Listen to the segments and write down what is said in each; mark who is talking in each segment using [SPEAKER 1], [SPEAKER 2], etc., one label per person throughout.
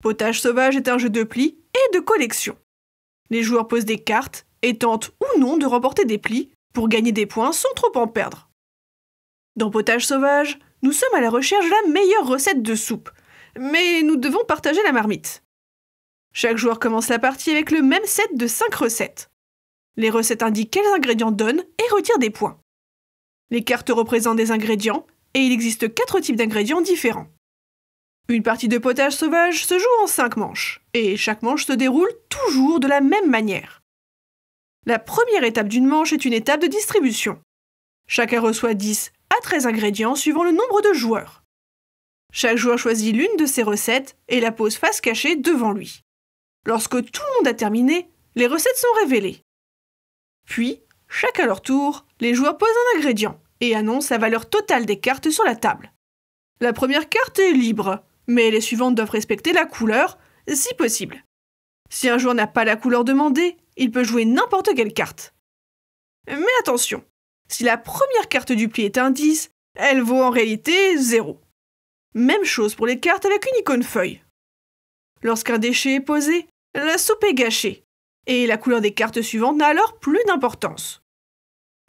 [SPEAKER 1] Potage sauvage est un jeu de plis et de collection. Les joueurs posent des cartes et tentent ou non de remporter des plis pour gagner des points sans trop en perdre. Dans Potage sauvage, nous sommes à la recherche de la meilleure recette de soupe, mais nous devons partager la marmite. Chaque joueur commence la partie avec le même set de 5 recettes. Les recettes indiquent quels ingrédients donnent et retirent des points. Les cartes représentent des ingrédients et il existe 4 types d'ingrédients différents. Une partie de potage sauvage se joue en 5 manches, et chaque manche se déroule toujours de la même manière. La première étape d'une manche est une étape de distribution. Chacun reçoit 10 à 13 ingrédients suivant le nombre de joueurs. Chaque joueur choisit l'une de ses recettes et la pose face cachée devant lui. Lorsque tout le monde a terminé, les recettes sont révélées. Puis, chacun à leur tour, les joueurs posent un ingrédient et annoncent la valeur totale des cartes sur la table. La première carte est libre, mais les suivantes doivent respecter la couleur, si possible. Si un joueur n'a pas la couleur demandée, il peut jouer n'importe quelle carte. Mais attention, si la première carte du pli est un 10, elle vaut en réalité 0. Même chose pour les cartes avec une icône feuille. Lorsqu'un déchet est posé, la soupe est gâchée, et la couleur des cartes suivantes n'a alors plus d'importance.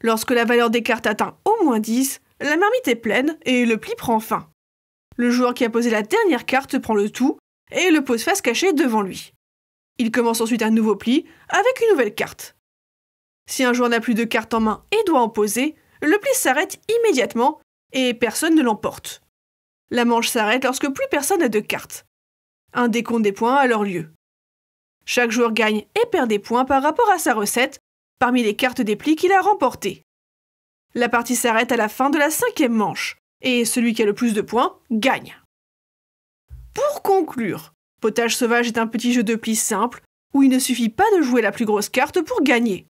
[SPEAKER 1] Lorsque la valeur des cartes atteint au moins 10, la marmite est pleine et le pli prend fin. Le joueur qui a posé la dernière carte prend le tout et le pose face cachée devant lui. Il commence ensuite un nouveau pli avec une nouvelle carte. Si un joueur n'a plus de cartes en main et doit en poser, le pli s'arrête immédiatement et personne ne l'emporte. La manche s'arrête lorsque plus personne n'a de cartes. Un décompte des points a leur lieu. Chaque joueur gagne et perd des points par rapport à sa recette parmi les cartes des plis qu'il a remportées. La partie s'arrête à la fin de la cinquième manche, et celui qui a le plus de points gagne. Pour conclure, Potage sauvage est un petit jeu de plis simple où il ne suffit pas de jouer la plus grosse carte pour gagner.